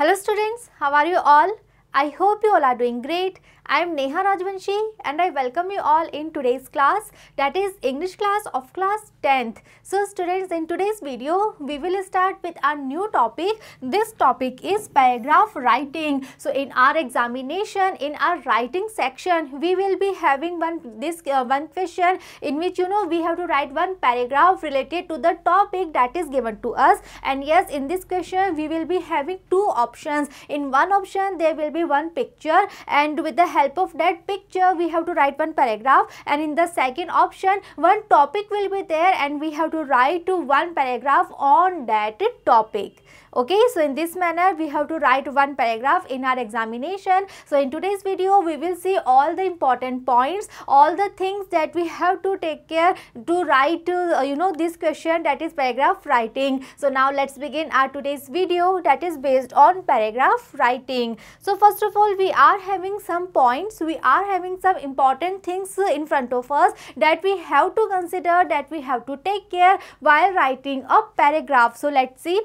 Hello students, how are you all? I hope you all are doing great I am Neha Rajvanshi and I welcome you all in today's class that is English class of class 10th. So students in today's video we will start with a new topic. This topic is paragraph writing. So in our examination in our writing section we will be having one this uh, one question in which you know we have to write one paragraph related to the topic that is given to us and yes in this question we will be having two options. In one option there will be one picture and with the help of that picture we have to write one paragraph and in the second option one topic will be there and we have to write to one paragraph on that topic okay so in this manner we have to write one paragraph in our examination so in today's video we will see all the important points all the things that we have to take care to write uh, you know this question that is paragraph writing so now let's begin our today's video that is based on paragraph writing so first of all we are having some points points we are having some important things in front of us that we have to consider that we have to take care while writing a paragraph. So let's see.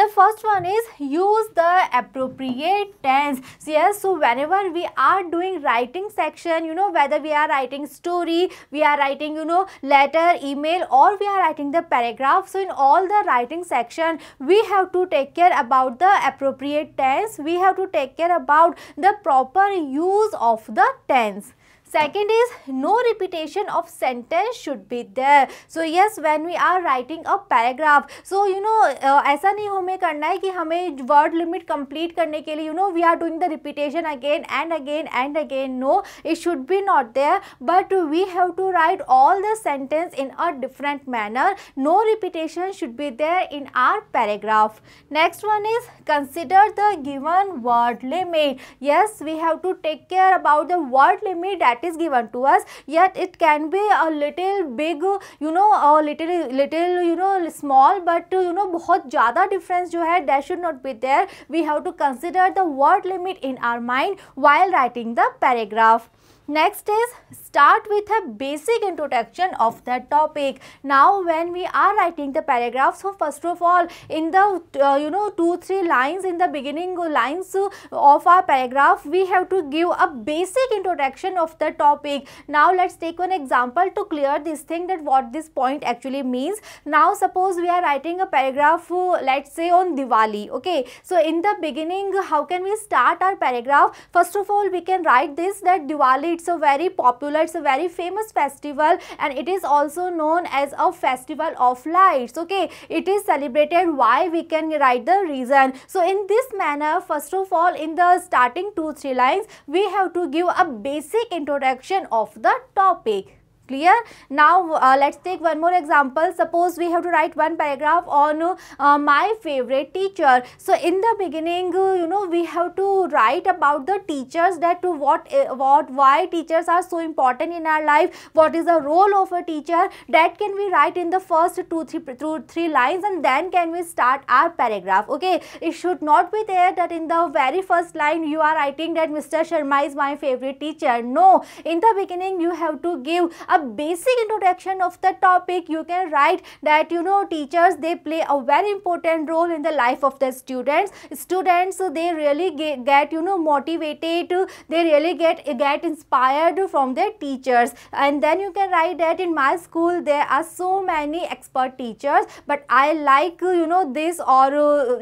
The first one is use the appropriate tense. yes, so whenever we are doing writing section, you know whether we are writing story, we are writing you know letter, email or we are writing the paragraph. So in all the writing section we have to take care about the appropriate tense. We have to take care about the proper use of the tens. Second is no repetition of sentence should be there. So yes, when we are writing a paragraph, so you know uh, ऐसा नहीं हमें करना है कि हमें word limit complete करने के लिए you know we are doing the repetition again and again and again. No, it should be not there. But we have to write all the sentence in a different manner. No repetition should be there in our paragraph. Next one is consider the given word limit. Yes, we have to take care about the word limit that is given to us yet it can be a little big you know a little little you know small but you know बहुत ज़्यादा difference जो है that should not be there we have to consider the word limit in our mind while writing the paragraph Next is start with a basic introduction of the topic. Now when we are writing the paragraph, so first of all in the uh, you know two three lines in the beginning lines of our paragraph we have to give a basic introduction of the topic. Now let's take one example to clear this thing that what this point actually means. Now suppose we are writing a paragraph let's say on Diwali okay. So in the beginning how can we start our paragraph? First of all we can write this that Diwali it's a very popular it's a very famous festival and it is also known as a festival of lights okay it is celebrated why we can write the reason so in this manner first of all in the starting two three lines we have to give a basic introduction of the topic clear now uh, let's take one more example suppose we have to write one paragraph on uh, my favorite teacher so in the beginning uh, you know we have to write about the teachers that to what uh, what why teachers are so important in our life what is the role of a teacher that can we write in the first two three two, three lines and then can we start our paragraph okay it should not be there that in the very first line you are writing that mr sharma is my favorite teacher no in the beginning you have to give a a basic introduction of the topic you can write that you know teachers they play a very important role in the life of the students students they really get, get you know motivated they really get get inspired from their teachers and then you can write that in my school there are so many expert teachers but I like you know this or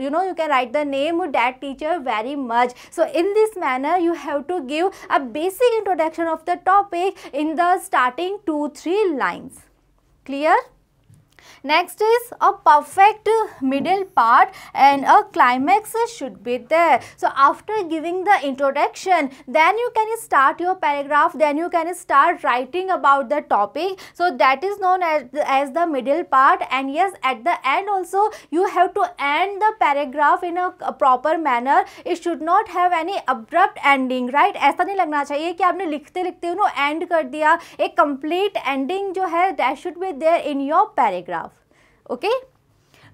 you know you can write the name that teacher very much so in this manner you have to give a basic introduction of the topic in the starting 2, 3 lines. Clear? Next is a perfect middle part and a climax should be there. So after giving the introduction, then you can start your paragraph, then you can start writing about the topic. So that is known as, as the middle part and yes, at the end also you have to end the paragraph in a, a proper manner. It should not have any abrupt ending, right? ऐसा नहीं लगना चाहिए कि आपने लिखते लिखते you know and कर दिया A complete ending जो है that should be there in your paragraph. Ok? okay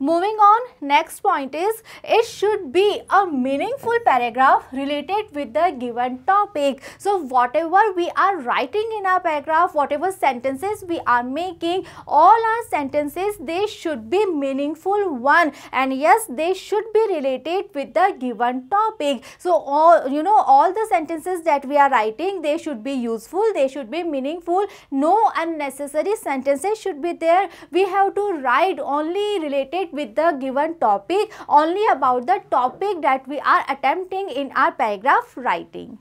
Moving on, next point is it should be a meaningful paragraph related with the given topic. So whatever we are writing in our paragraph, whatever sentences we are making, all our sentences, they should be meaningful one and yes, they should be related with the given topic. So all, you know, all the sentences that we are writing, they should be useful, they should be meaningful. No unnecessary sentences should be there. We have to write only related with the given topic only about the topic that we are attempting in our paragraph writing.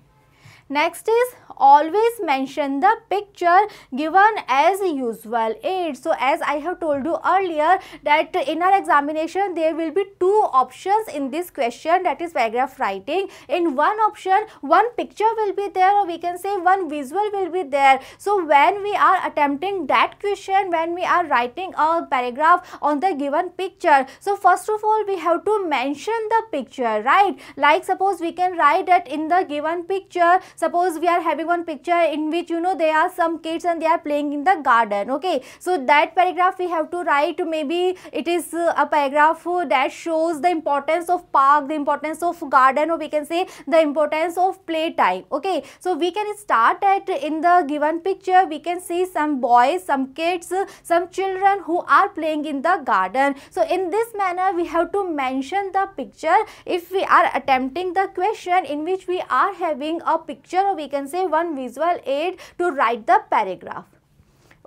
Next is always mention the picture given as usual aid. So as I have told you earlier that in our examination there will be two options in this question that is paragraph writing. In one option one picture will be there or we can say one visual will be there. So when we are attempting that question when we are writing a paragraph on the given picture. So first of all we have to mention the picture right like suppose we can write that in the given picture suppose we are having one picture in which you know there are some kids and they are playing in the garden okay so that paragraph we have to write maybe it is uh, a paragraph that shows the importance of park the importance of garden or we can say the importance of play time okay so we can start at in the given picture we can see some boys some kids some children who are playing in the garden so in this manner we have to mention the picture if we are attempting the question in which we are having a picture or we can say one one visual aid to write the paragraph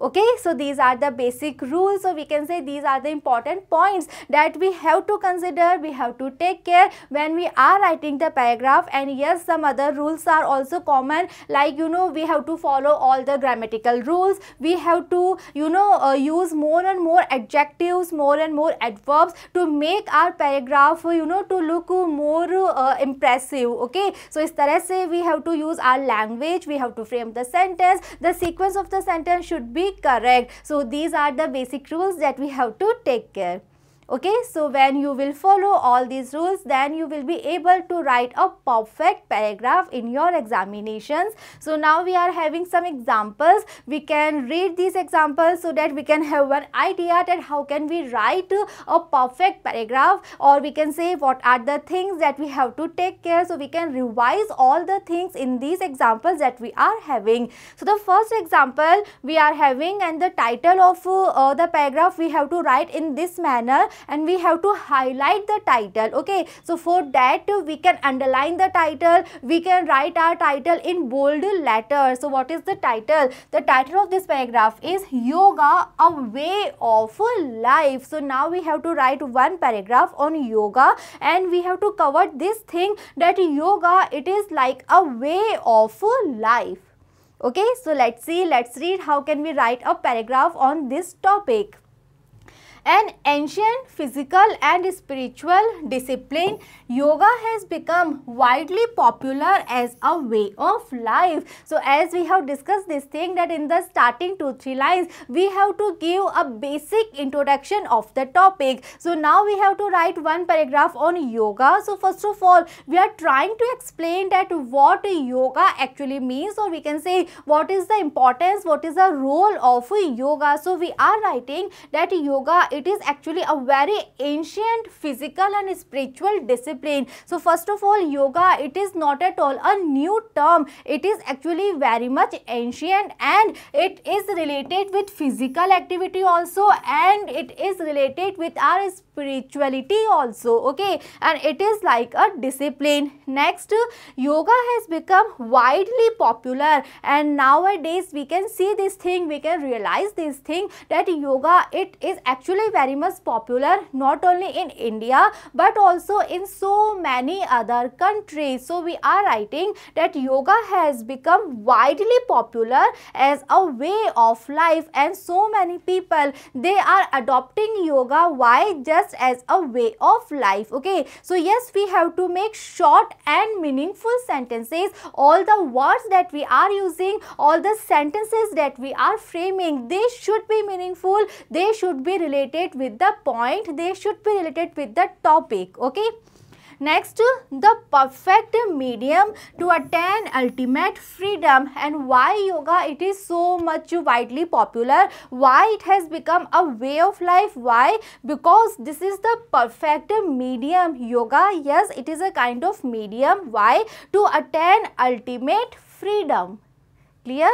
okay so these are the basic rules so we can say these are the important points that we have to consider we have to take care when we are writing the paragraph and yes some other rules are also common like you know we have to follow all the grammatical rules we have to you know uh, use more and more adjectives more and more adverbs to make our paragraph you know to look more uh, impressive okay so is tarah se we have to use our language we have to frame the sentence the sequence of the sentence should be correct. So these are the basic rules that we have to take care okay so when you will follow all these rules then you will be able to write a perfect paragraph in your examinations so now we are having some examples we can read these examples so that we can have an idea that how can we write a perfect paragraph or we can say what are the things that we have to take care so we can revise all the things in these examples that we are having so the first example we are having and the title of uh, the paragraph we have to write in this manner and we have to highlight the title okay so for that we can underline the title we can write our title in bold letters so what is the title the title of this paragraph is yoga a way of life so now we have to write one paragraph on yoga and we have to cover this thing that yoga it is like a way of life okay so let's see let's read how can we write a paragraph on this topic an ancient physical and spiritual discipline, yoga has become widely popular as a way of life. So, as we have discussed this thing that in the starting two, three lines, we have to give a basic introduction of the topic. So, now we have to write one paragraph on yoga. So, first of all, we are trying to explain that what yoga actually means or we can say what is the importance, what is the role of yoga. So, we are writing that yoga it is actually a very ancient physical and spiritual discipline. So first of all, yoga, it is not at all a new term. It is actually very much ancient and it is related with physical activity also and it is related with our spiritual spirituality also okay and it is like a discipline next yoga has become widely popular and nowadays we can see this thing we can realize this thing that yoga it is actually very much popular not only in india but also in so many other countries so we are writing that yoga has become widely popular as a way of life and so many people they are adopting yoga why just just as a way of life. Okay. So, yes, we have to make short and meaningful sentences. All the words that we are using, all the sentences that we are framing, they should be meaningful. They should be related with the point. They should be related with the topic. Okay. Next, the perfect medium to attain ultimate freedom and why yoga it is so much widely popular, why it has become a way of life, why? Because this is the perfect medium. Yoga, yes, it is a kind of medium. Why? To attain ultimate freedom. Clear?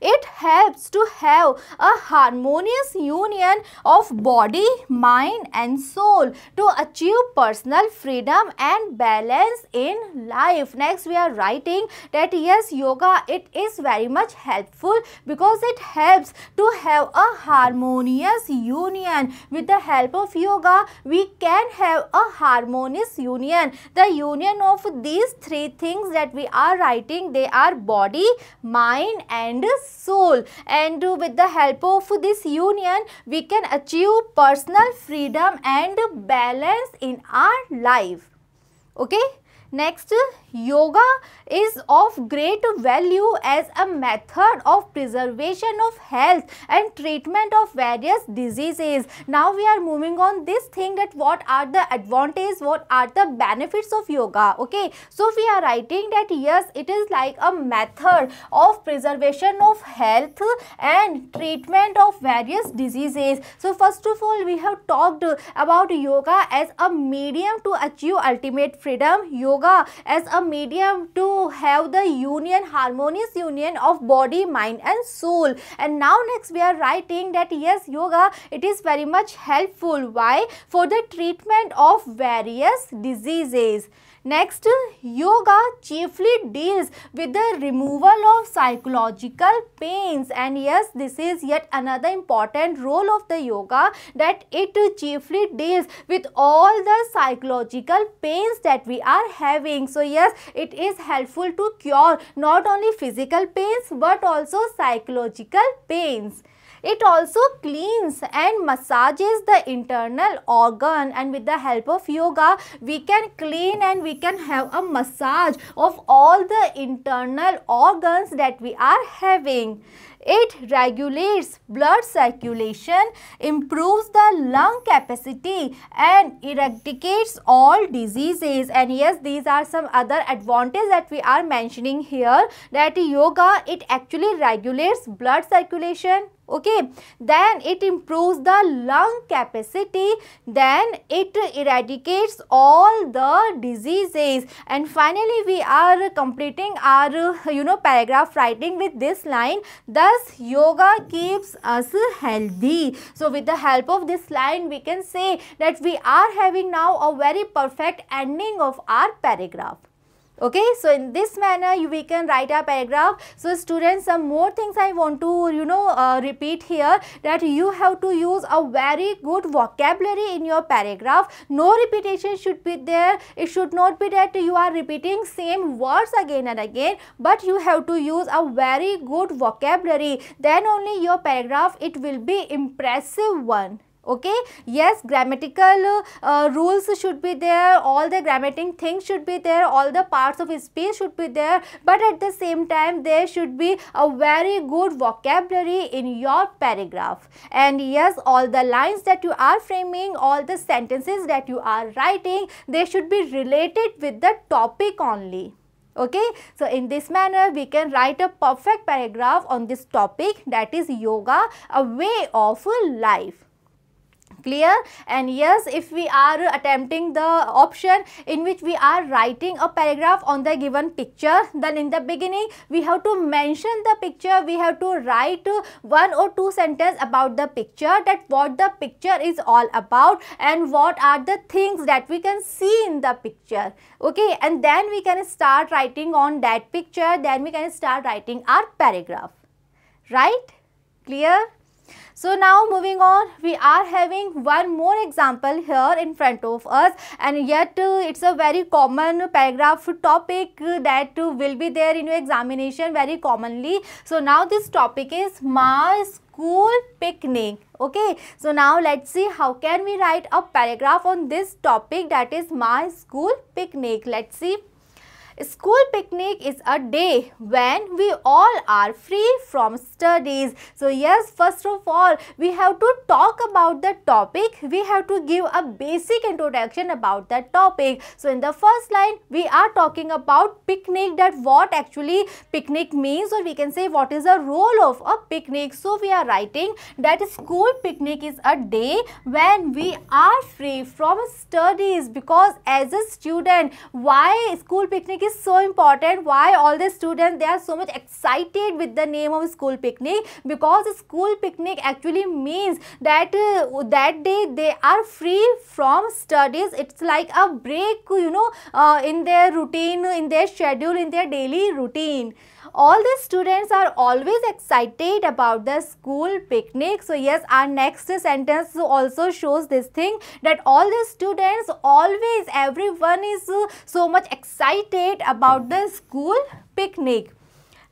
it helps to have a harmonious union of body, mind and soul to achieve personal freedom and balance in life. Next we are writing that yes yoga it is very much helpful because it helps to have a harmonious union. With the help of yoga we can have a harmonious union. The union of these three things that we are writing they are body, mind and soul soul and with the help of this union we can achieve personal freedom and balance in our life okay Next, yoga is of great value as a method of preservation of health and treatment of various diseases. Now we are moving on this thing that what are the advantages, what are the benefits of yoga, okay. So we are writing that yes, it is like a method of preservation of health and treatment of various diseases. So first of all, we have talked about yoga as a medium to achieve ultimate freedom. Yoga yoga as a medium to have the union, harmonious union of body, mind and soul. And now next we are writing that yes, yoga, it is very much helpful. Why? For the treatment of various diseases. Next, yoga chiefly deals with the removal of psychological pains and yes, this is yet another important role of the yoga that it chiefly deals with all the psychological pains that we are having. So yes, it is helpful to cure not only physical pains but also psychological pains. It also cleans and massages the internal organ and with the help of yoga we can clean and we can have a massage of all the internal organs that we are having. It regulates blood circulation, improves the lung capacity and eradicates all diseases and yes these are some other advantages that we are mentioning here that yoga it actually regulates blood circulation okay then it improves the lung capacity then it eradicates all the diseases and finally we are completing our you know paragraph writing with this line thus yoga keeps us healthy so with the help of this line we can say that we are having now a very perfect ending of our paragraph okay so in this manner you we can write a paragraph so students some more things i want to you know uh, repeat here that you have to use a very good vocabulary in your paragraph no repetition should be there it should not be that you are repeating same words again and again but you have to use a very good vocabulary then only your paragraph it will be impressive one okay yes grammatical uh, rules should be there all the grammating things should be there all the parts of speech should be there but at the same time there should be a very good vocabulary in your paragraph and yes all the lines that you are framing all the sentences that you are writing they should be related with the topic only okay so in this manner we can write a perfect paragraph on this topic that is yoga a way of life clear and yes if we are attempting the option in which we are writing a paragraph on the given picture then in the beginning we have to mention the picture we have to write one or two sentence about the picture that what the picture is all about and what are the things that we can see in the picture okay and then we can start writing on that picture then we can start writing our paragraph right clear so now moving on, we are having one more example here in front of us and yet uh, it's a very common paragraph topic that uh, will be there in your examination very commonly. So now this topic is my school picnic okay so now let's see how can we write a paragraph on this topic that is my school picnic let's see School picnic is a day when we all are free from studies. So yes, first of all, we have to talk about the topic. We have to give a basic introduction about that topic. So in the first line, we are talking about picnic that what actually picnic means or we can say what is the role of a picnic. So we are writing that school picnic is a day when we are free from studies because as a student, why school picnic is is so important why all the students they are so much excited with the name of school picnic because school picnic actually means that uh, that day they are free from studies it's like a break you know uh, in their routine in their schedule in their daily routine all the students are always excited about the school picnic so yes our next sentence also shows this thing that all the students always everyone is so much excited about the school picnic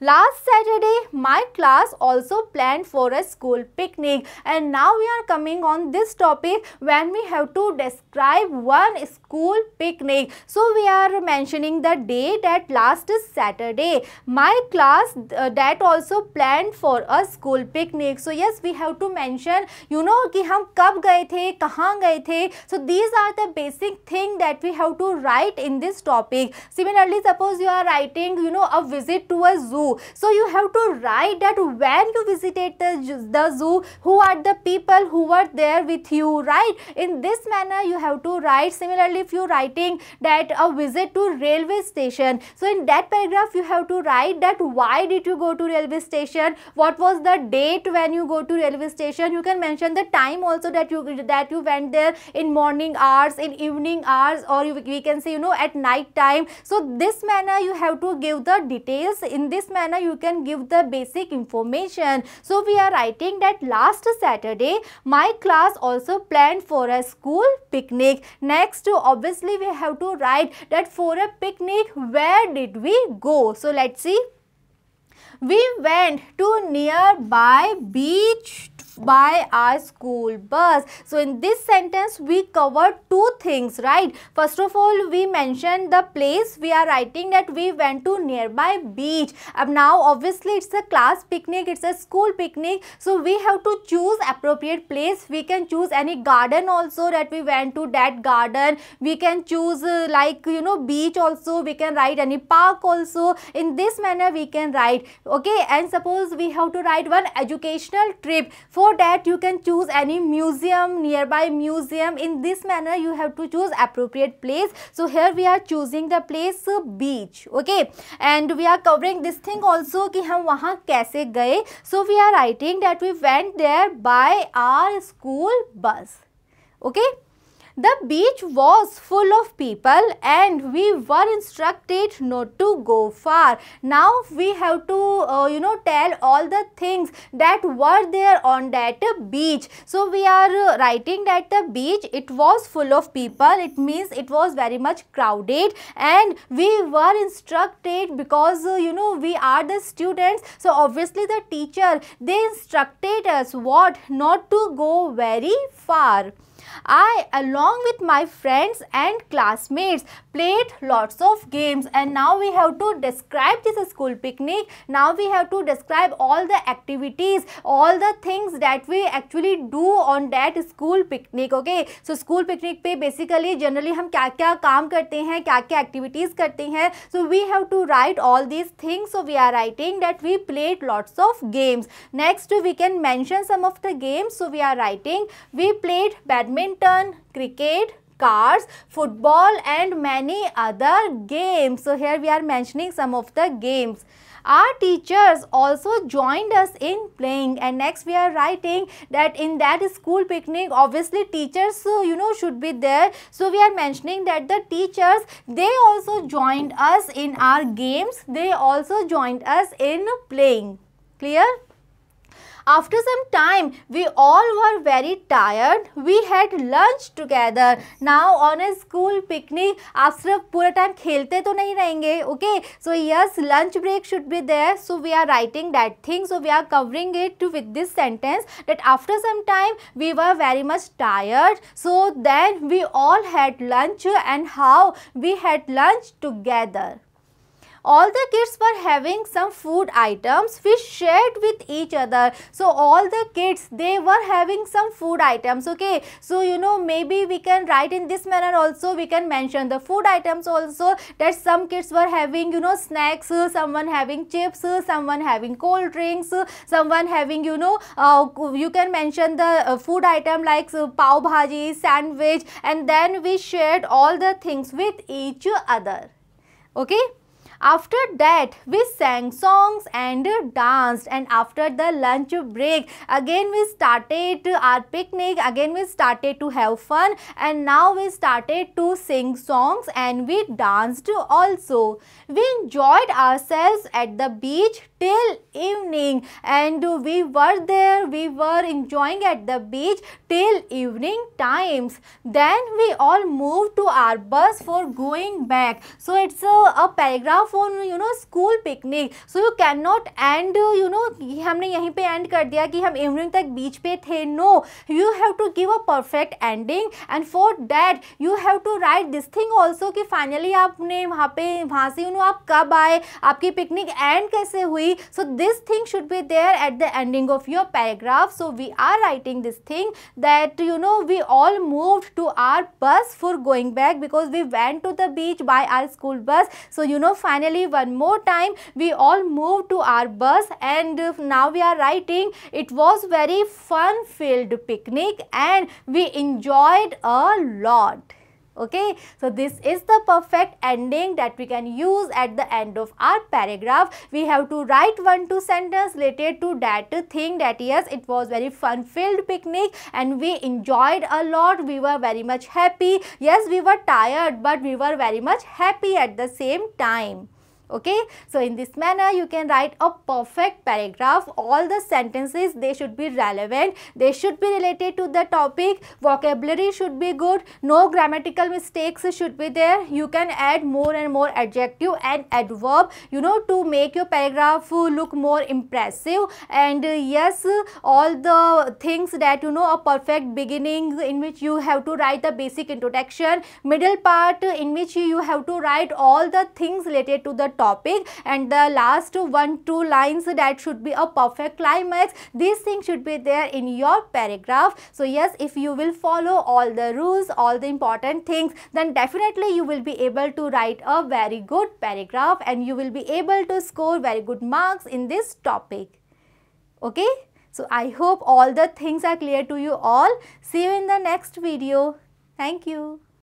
Last Saturday, my class also planned for a school picnic and now we are coming on this topic when we have to describe one school picnic. So, we are mentioning the date that last Saturday. My class uh, that also planned for a school picnic. So, yes, we have to mention, you know, कि हम कब गए थे, कहाँ गए थे. So, these are the basic thing that we have to write in this topic. Similarly, suppose you are writing, you know, a visit to a zoo zoo. So you have to write that when you visited the, the zoo, who are the people who were there with you, right? In this manner, you have to write. Similarly, if you're writing that a visit to railway station, so in that paragraph, you have to write that why did you go to railway station, what was the date when you go to railway station, you can mention the time also that you that you went there in morning hours, in evening hours or you, we can say you know at night time. So this manner you have to give the details in this manner manner you can give the basic information. So we are writing that last Saturday my class also planned for a school picnic. Next obviously we have to write that for a picnic where did we go. So let's see. We went to nearby beach by our school bus. So in this sentence we covered two things right. First of all we mentioned the place we are writing that we went to nearby beach. Um, now obviously it's a class picnic it's a school picnic. So we have to choose appropriate place. We can choose any garden also that we went to that garden. We can choose uh, like you know beach also we can write any park also. In this manner we can write okay and suppose we have to write one educational trip for that you can choose any museum nearby museum in this manner you have to choose appropriate place so here we are choosing the place beach okay and we are covering this thing also ki hum wahan kaise gaye so we are writing that we went there by our school bus okay the beach was full of people and we were instructed not to go far. Now we have to, uh, you know, tell all the things that were there on that beach. So we are uh, writing that the beach, it was full of people. It means it was very much crowded and we were instructed because, uh, you know, we are the students. So obviously the teacher, they instructed us what not to go very far. I along with my friends and classmates played lots of games and now we have to describe this school picnic. Now we have to describe all the activities, all the things that we actually do on that school picnic. Okay. So school picnic basically generally हम activities करते हैं. So we have to write all these things. So we are writing that we played lots of games. Next we can mention some of the games. So we are writing we played badminton, cricket, cars, football and many other games. So here we are mentioning some of the games. Our teachers also joined us in playing and next we are writing that in that school picnic obviously teachers so you know should be there. So we are mentioning that the teachers they also joined us in our games. They also joined us in playing. Clear? after some time we all were very tired we had lunch together now on a school picnic after pura time khelte to nahi rahenge okay so yes lunch break should be there so we are writing that thing so we are covering it with this sentence that after some time we were very much tired so then we all had lunch and how we had lunch together all the kids were having some food items which shared with each other. So all the kids they were having some food items okay. So you know maybe we can write in this manner also we can mention the food items also that some kids were having you know snacks, someone having chips, someone having cold drinks, someone having you know uh, you can mention the uh, food item like uh, pav bhaji, sandwich and then we shared all the things with each other okay after that, we sang songs and danced and after the lunch break, again we started our picnic, again we started to have fun and now we started to sing songs and we danced also. We enjoyed ourselves at the beach till evening and we were there we were enjoying at the beach till evening times then we all moved to our bus for going back so it's a, a paragraph on you know school picnic so you cannot end you know हमने यहीं पे end कर दिया कि हम evening तक beach पे थे no you have to give a perfect ending and for that you have to write this thing also कि finally आपने वहाँ पे वहाँ से यू नो आप कब आए आपकी picnic end कैसे हुई see so this thing should be there at the ending of your paragraph so we are writing this thing that you know we all moved to our bus for going back because we went to the beach by our school bus so you know finally one more time we all moved to our bus and now we are writing it was very fun filled picnic and we enjoyed a lot okay so this is the perfect ending that we can use at the end of our paragraph we have to write one two sentence related to that thing that yes it was very fun filled picnic and we enjoyed a lot we were very much happy yes we were tired but we were very much happy at the same time okay so in this manner you can write a perfect paragraph all the sentences they should be relevant they should be related to the topic vocabulary should be good no grammatical mistakes should be there you can add more and more adjective and adverb you know to make your paragraph look more impressive and uh, yes all the things that you know a perfect beginning in which you have to write the basic introduction middle part in which you have to write all the things related to the topic and the last one two lines that should be a perfect climax these things should be there in your paragraph so yes if you will follow all the rules all the important things then definitely you will be able to write a very good paragraph and you will be able to score very good marks in this topic okay so i hope all the things are clear to you all see you in the next video thank you